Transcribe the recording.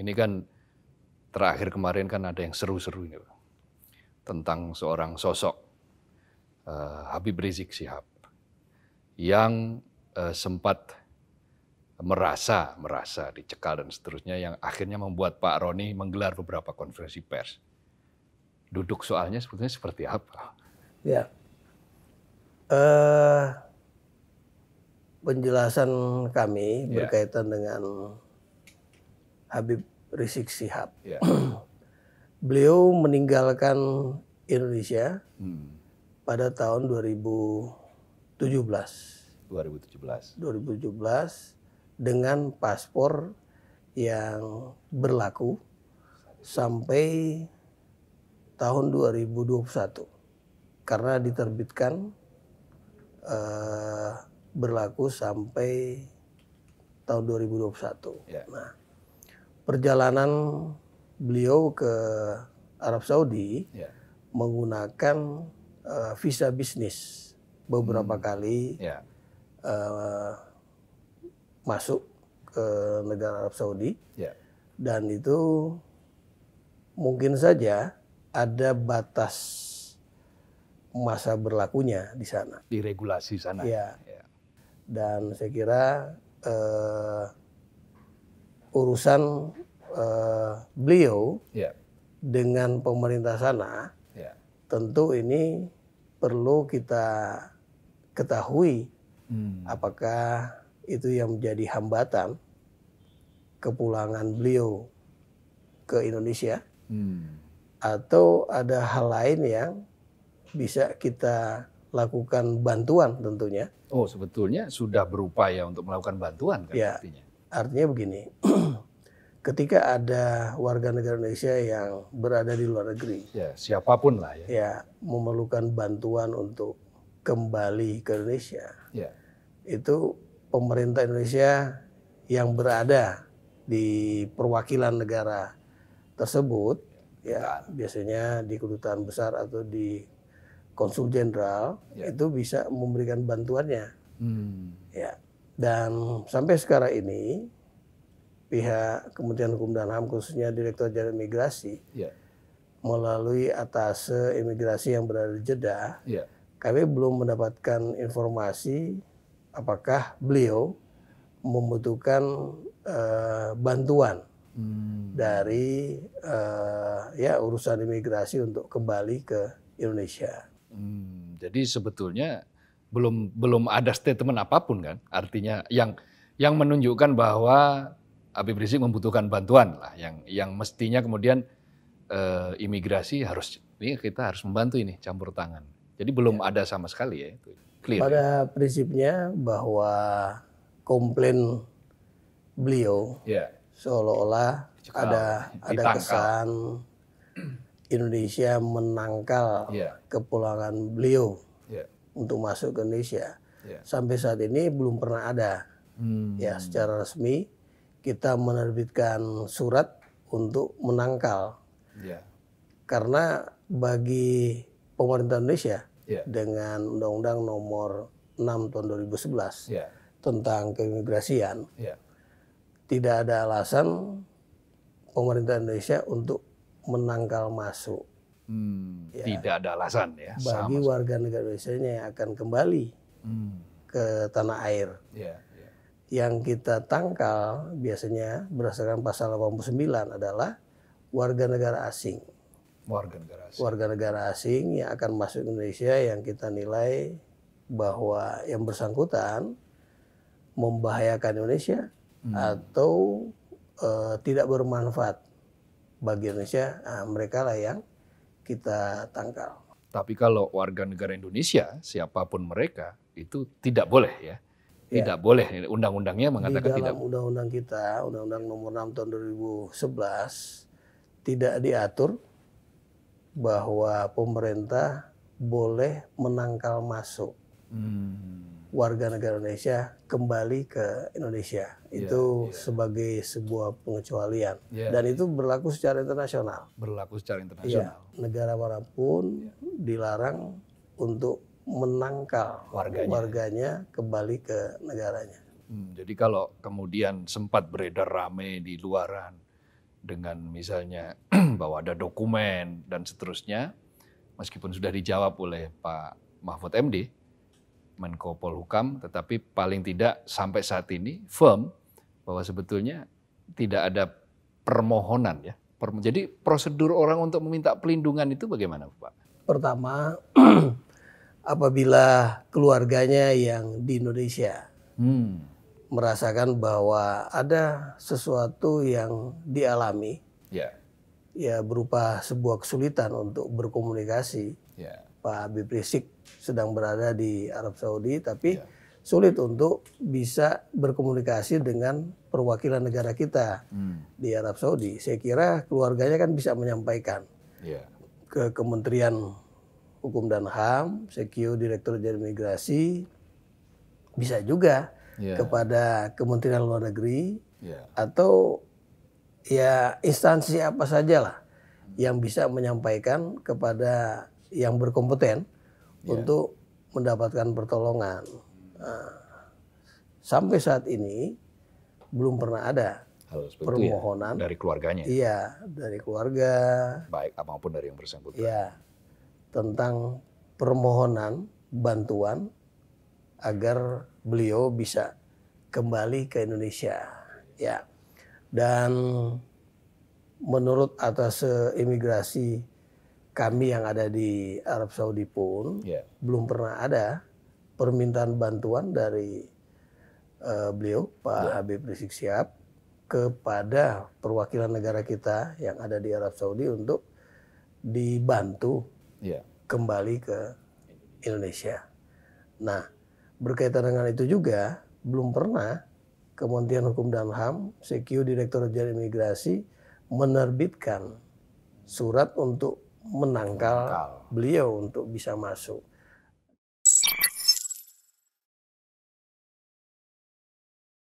Ini kan terakhir kemarin kan ada yang seru-seru ini Pak. tentang seorang sosok uh, Habib Rizik Sihab yang uh, sempat merasa merasa dicekal dan seterusnya yang akhirnya membuat Pak Roni menggelar beberapa konferensi pers. Duduk soalnya sebetulnya seperti apa? Ya, uh, penjelasan kami yeah. berkaitan dengan Habib Rizik Sihab. Yeah. Ya. Beliau meninggalkan Indonesia hmm. pada tahun 2017. 2017. 2017 dengan paspor yang berlaku sampai tahun 2021 karena diterbitkan uh, berlaku sampai tahun 2021. Yeah. Nah, perjalanan beliau ke Arab Saudi yeah. menggunakan uh, visa bisnis beberapa hmm. kali yeah. Ya. uh, masuk ke negara Arab Saudi yeah. dan itu mungkin saja ada batas masa berlakunya di sana di regulasi sana iya. ya yeah. dan saya kira uh, urusan uh, beliau yeah. dengan pemerintah sana, yeah. tentu ini perlu kita ketahui hmm. apakah itu yang menjadi hambatan kepulangan beliau ke Indonesia hmm. atau ada hal lain yang bisa kita lakukan bantuan tentunya. Oh, sebetulnya sudah berupaya untuk melakukan bantuan kan ya, artinya. Artinya begini, ketika ada warga negara Indonesia yang berada di luar negeri, ya, siapapun lah ya, ya memerlukan bantuan untuk kembali ke Indonesia, ya. itu pemerintah Indonesia yang berada di perwakilan negara tersebut, ya kan. biasanya di kedutaan besar atau di konsul jenderal ya. itu bisa memberikan bantuannya, hmm. ya dan sampai sekarang ini pihak Kementerian Hukum dan HAM khususnya Direktur Jenderal Imigrasi ya. melalui atas imigrasi yang berada di Jeddah, ya. kami belum mendapatkan informasi apakah beliau membutuhkan uh, bantuan hmm. dari uh, ya urusan imigrasi untuk kembali ke Indonesia. Hmm, jadi sebetulnya belum belum ada statement apapun kan. Artinya yang yang menunjukkan bahwa Habib Rizik membutuhkan bantuan lah yang yang mestinya kemudian eh, imigrasi harus ini kita harus membantu ini campur tangan. Jadi belum ya. ada sama sekali ya Clear. Pada ya. prinsipnya bahwa komplain beliau ya. seolah-olah ada ditangkal. kesan Indonesia menangkal ya. kepulangan beliau untuk masuk ke Indonesia. Yeah. Sampai saat ini belum pernah ada. Hmm. Ya, secara resmi kita menerbitkan surat untuk menangkal. Yeah. Karena bagi pemerintah Indonesia yeah. dengan Undang-Undang Nomor 6 tahun 2011 yeah. tentang keimigrasian, yeah. tidak ada alasan pemerintah Indonesia untuk menangkal masuk Hmm, ya, tidak ada alasan ya. Bagi sama warga negara Indonesia yang akan kembali hmm. ke tanah air. Ya, ya. Yang kita tangkal biasanya berdasarkan pasal 89 adalah warga negara asing. Warga negara asing. Warga negara asing yang akan masuk Indonesia yang kita nilai bahwa yang bersangkutan membahayakan Indonesia hmm. atau e, tidak bermanfaat bagi Indonesia, nah, mereka lah yang kita tangkal. Tapi kalau warga negara Indonesia, siapapun mereka, itu tidak boleh ya. ya. Tidak ya. boleh. Undang-undangnya mengatakan Di dalam undang-undang kita, Undang-Undang Nomor 6 Tahun 2011 tidak diatur bahwa pemerintah boleh menangkal masuk. Hmm warga negara Indonesia kembali ke Indonesia. Iya, itu yeah. sebagai sebuah pengecualian. Yeah. Dan itu berlaku secara internasional. Berlaku secara iya, internasional. Yeah. Negara manapun yeah. dilarang untuk menangkal warganya. warganya kembali ke negaranya. Hmm, jadi kalau kemudian sempat beredar rame di luaran dengan misalnya bahwa ada dokumen dan seterusnya, meskipun sudah dijawab oleh Pak Mahfud MD, Menko Polhukam, tetapi paling tidak sampai saat ini firm bahwa sebetulnya tidak ada permohonan ya. Jadi prosedur orang untuk meminta pelindungan itu bagaimana Pak? Pertama, apabila keluarganya yang di Indonesia hmm. merasakan bahwa ada sesuatu yang dialami, yeah. ya berupa sebuah kesulitan untuk berkomunikasi, yeah. Pak Habib Rizik sedang berada di Arab Saudi, tapi ya. sulit untuk bisa berkomunikasi dengan perwakilan negara kita hmm. di Arab Saudi. Saya kira keluarganya kan bisa menyampaikan ya. ke Kementerian Hukum dan HAM, Sekio Direktur Jenderal Migrasi, bisa juga ya. kepada Kementerian Luar Negeri ya. atau ya instansi apa saja lah yang bisa menyampaikan kepada yang berkompeten yeah. untuk mendapatkan pertolongan. Nah, sampai saat ini belum pernah ada Hal ya, permohonan ya, dari keluarganya. Ya? Iya, dari keluarga. Baik apapun dari yang bersangkutan. Iya, tentang permohonan bantuan agar beliau bisa kembali ke Indonesia. Ya, dan menurut atas eh, imigrasi kami yang ada di Arab Saudi pun yeah. belum pernah ada permintaan bantuan dari uh, beliau Pak yeah. Habib Rizik Syihab kepada perwakilan negara kita yang ada di Arab Saudi untuk dibantu yeah. kembali ke Indonesia. Nah, berkaitan dengan itu juga belum pernah Kementerian Hukum dan HAM, Sekio Direktur Jenderal Imigrasi menerbitkan surat untuk menangkal beliau untuk bisa masuk.